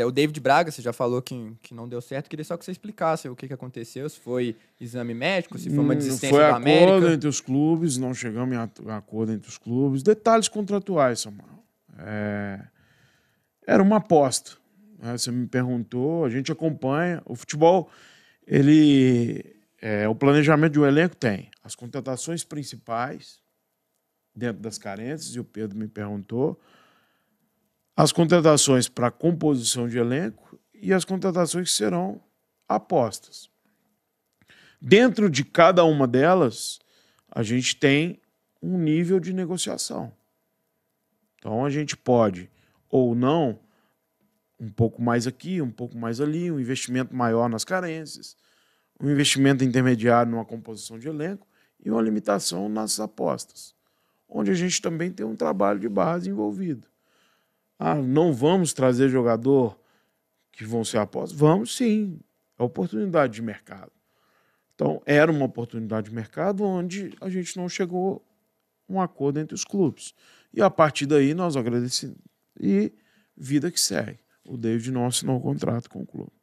é, o David Braga, você já falou que, que não deu certo. Queria só que você explicasse o que, que aconteceu, se foi exame médico, se foi uma hum, desistência foi da América. Foi acordo entre os clubes, não chegamos em acordo entre os clubes. Detalhes contratuais, Samuel. É... Era uma aposta. Né, você me perguntou, a gente acompanha. O futebol, ele... É, o planejamento de um elenco tem as contratações principais dentro das carências, e o Pedro me perguntou as contratações para composição de elenco e as contratações que serão apostas. Dentro de cada uma delas, a gente tem um nível de negociação. Então a gente pode ou não um pouco mais aqui, um pouco mais ali, um investimento maior nas carências, um investimento intermediário numa composição de elenco e uma limitação nas apostas, onde a gente também tem um trabalho de base envolvido. Ah, não vamos trazer jogador que vão ser após. Vamos sim, é oportunidade de mercado. Então, era uma oportunidade de mercado onde a gente não chegou a um acordo entre os clubes. E a partir daí nós agradecemos. E vida que segue. O David não assinou o contrato com o clube.